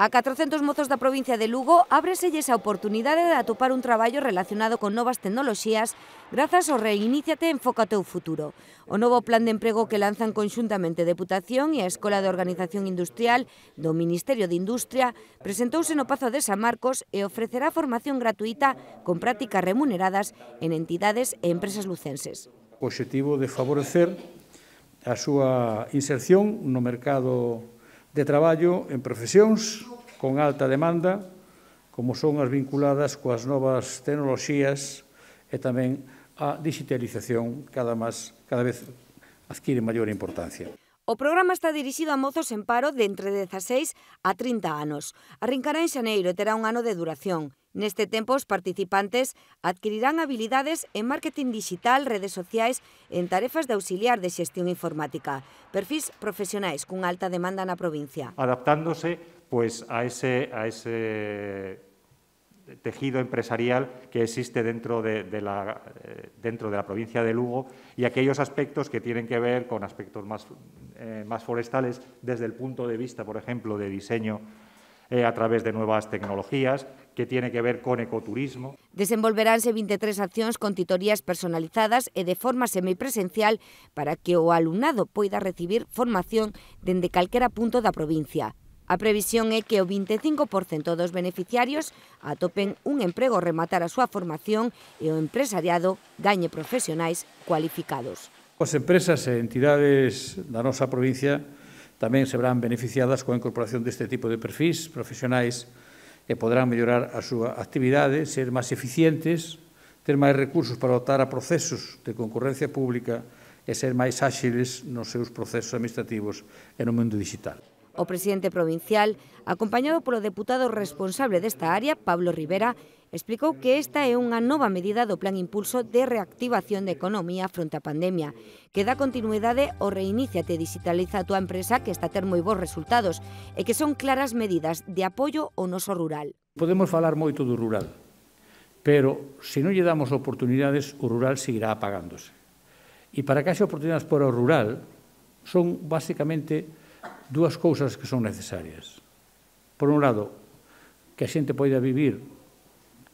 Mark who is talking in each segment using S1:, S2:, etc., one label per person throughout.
S1: A 400 mozos da provincia de Lugo ábreselles a oportunidade de atopar un traballo relacionado con novas tecnoloxías grazas ao Reiníciate Enfoca o Futuro. O novo plan de emprego que lanzan conxuntamente Deputación e a Escola de Organización Industrial do Ministerio de Industria presentouse no Pazo de San Marcos e ofrecerá formación gratuita con prácticas remuneradas en entidades e empresas lucenses.
S2: O objetivo de favorecer a súa inserción no mercado de traballo en profesións con alta demanda, como son as vinculadas coas novas tecnoloxías e tamén a digitalización cada, más, cada vez adquire maior importancia.
S1: O programa está dirixido a mozos en paro de entre 16 a 30 anos. Arrincará en xaneiro e terá un ano de duración. Neste tempo, os participantes adquirirán habilidades en marketing digital, redes sociais en tarefas de auxiliar de xestión informática. Perfis profesionais cunha alta demanda na provincia.
S3: Adaptándose pois, a ese, a ese tejido empresarial que existe dentro de, la, eh, dentro de la provincia de Lugo y aquellos aspectos que tienen que ver con aspectos más, eh, más forestales desde el punto de vista, por ejemplo, de diseño eh, a través de nuevas tecnologías, que tiene que ver con ecoturismo.
S1: Desenvolveránse 23 acciones con tutorías personalizadas y de forma semipresencial para que o alumnado pueda recibir formación desde calquera punto la provincia. A previsión é que o 25% dos beneficiarios atopen un emprego rematar a súa formación e o empresariado gañe profesionais cualificados.
S2: As empresas e entidades da nosa provincia tamén se verán beneficiadas coa incorporación deste tipo de perfis profesionais e poderán mellorar a súa actividade, ser máis eficientes, ter máis recursos para optar a procesos de concurrencia pública e ser máis áxiles nos seus procesos administrativos e no mundo digital.
S1: O presidente provincial, acompañado polo deputado responsable desta área, Pablo Rivera, explicou que esta é unha nova medida do Plan Impulso de Reactivación de Economía fronte á pandemia, que dá continuidade ao Reiníciate Digitaliza a túa empresa que está a ter moi bons resultados e que son claras medidas de apoio ao noso rural.
S2: Podemos falar moito do rural, pero se non lle damos oportunidades, o rural seguirá apagándose. E para que haxe oportunidades para o rural, son basicamente dúas cousas que son necesarias. Por un lado, que a xente poida vivir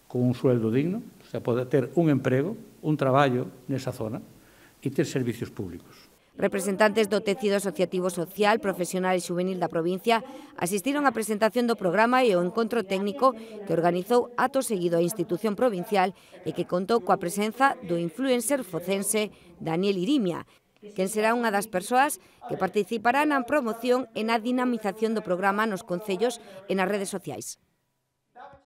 S2: con un sueldo digno, o sea, poder ter un emprego, un traballo nesa zona e ter servicios públicos.
S1: Representantes do tecido asociativo social, profesional e juvenil da provincia asistiron á presentación do programa e ao encontro técnico que organizou ato seguido a institución provincial e que contou coa presenza do influencer focense Daniel Irimia, quen será unha das persoas que participará na promoción e na dinamización do programa nos concellos e nas redes sociais.